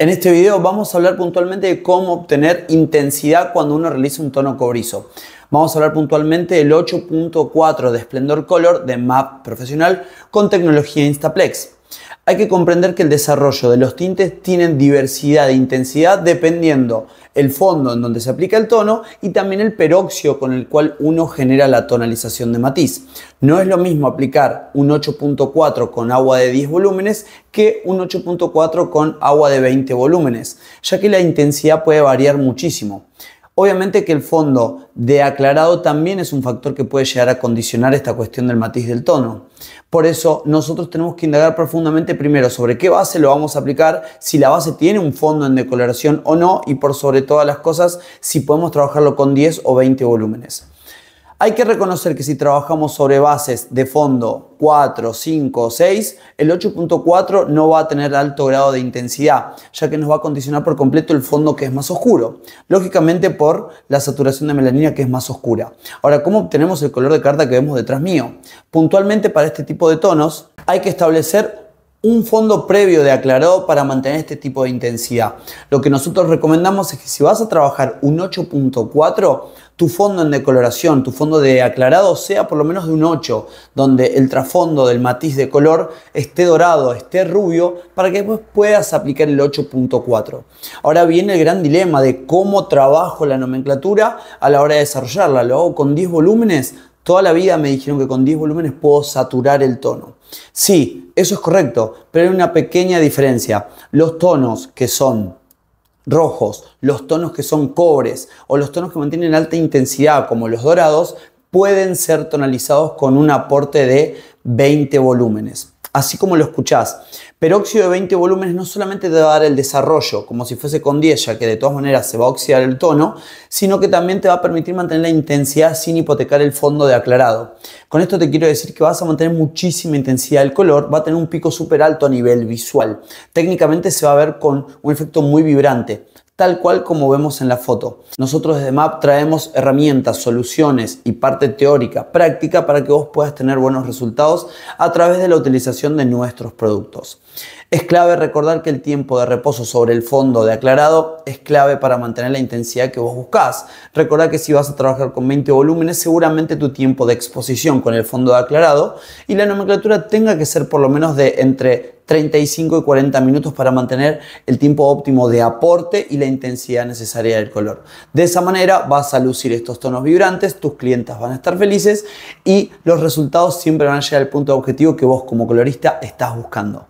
En este video vamos a hablar puntualmente de cómo obtener intensidad cuando uno realiza un tono cobrizo. Vamos a hablar puntualmente del 8.4 de Splendor Color de Map Profesional con tecnología Instaplex hay que comprender que el desarrollo de los tintes tienen diversidad de intensidad dependiendo el fondo en donde se aplica el tono y también el peróxido con el cual uno genera la tonalización de matiz. No es lo mismo aplicar un 8.4 con agua de 10 volúmenes que un 8.4 con agua de 20 volúmenes, ya que la intensidad puede variar muchísimo. Obviamente que el fondo de aclarado también es un factor que puede llegar a condicionar esta cuestión del matiz del tono. Por eso nosotros tenemos que indagar profundamente primero sobre qué base lo vamos a aplicar, si la base tiene un fondo en decoloración o no y por sobre todas las cosas si podemos trabajarlo con 10 o 20 volúmenes. Hay que reconocer que si trabajamos sobre bases de fondo 4, 5 o 6, el 8.4 no va a tener alto grado de intensidad, ya que nos va a condicionar por completo el fondo que es más oscuro, lógicamente por la saturación de melanina que es más oscura. Ahora, ¿cómo obtenemos el color de carta que vemos detrás mío? Puntualmente para este tipo de tonos hay que establecer un fondo previo de aclarado para mantener este tipo de intensidad. Lo que nosotros recomendamos es que si vas a trabajar un 8.4, tu fondo en decoloración, tu fondo de aclarado sea por lo menos de un 8, donde el trasfondo del matiz de color esté dorado, esté rubio, para que después puedas aplicar el 8.4. Ahora viene el gran dilema de cómo trabajo la nomenclatura a la hora de desarrollarla. ¿Lo hago con 10 volúmenes? Toda la vida me dijeron que con 10 volúmenes puedo saturar el tono. Sí, eso es correcto, pero hay una pequeña diferencia. Los tonos que son rojos, los tonos que son cobres o los tonos que mantienen alta intensidad como los dorados pueden ser tonalizados con un aporte de 20 volúmenes. Así como lo escuchás, pero óxido de 20 volúmenes no solamente te va a dar el desarrollo, como si fuese con 10, ya que de todas maneras se va a oxidar el tono, sino que también te va a permitir mantener la intensidad sin hipotecar el fondo de aclarado. Con esto te quiero decir que vas a mantener muchísima intensidad del color, va a tener un pico súper alto a nivel visual. Técnicamente se va a ver con un efecto muy vibrante tal cual como vemos en la foto. Nosotros desde MAP traemos herramientas, soluciones y parte teórica, práctica para que vos puedas tener buenos resultados a través de la utilización de nuestros productos. Es clave recordar que el tiempo de reposo sobre el fondo de aclarado es clave para mantener la intensidad que vos buscás. Recordá que si vas a trabajar con 20 volúmenes, seguramente tu tiempo de exposición con el fondo de aclarado y la nomenclatura tenga que ser por lo menos de entre 35 y 40 minutos para mantener el tiempo óptimo de aporte y la intensidad necesaria del color. De esa manera vas a lucir estos tonos vibrantes, tus clientas van a estar felices y los resultados siempre van a llegar al punto objetivo que vos como colorista estás buscando.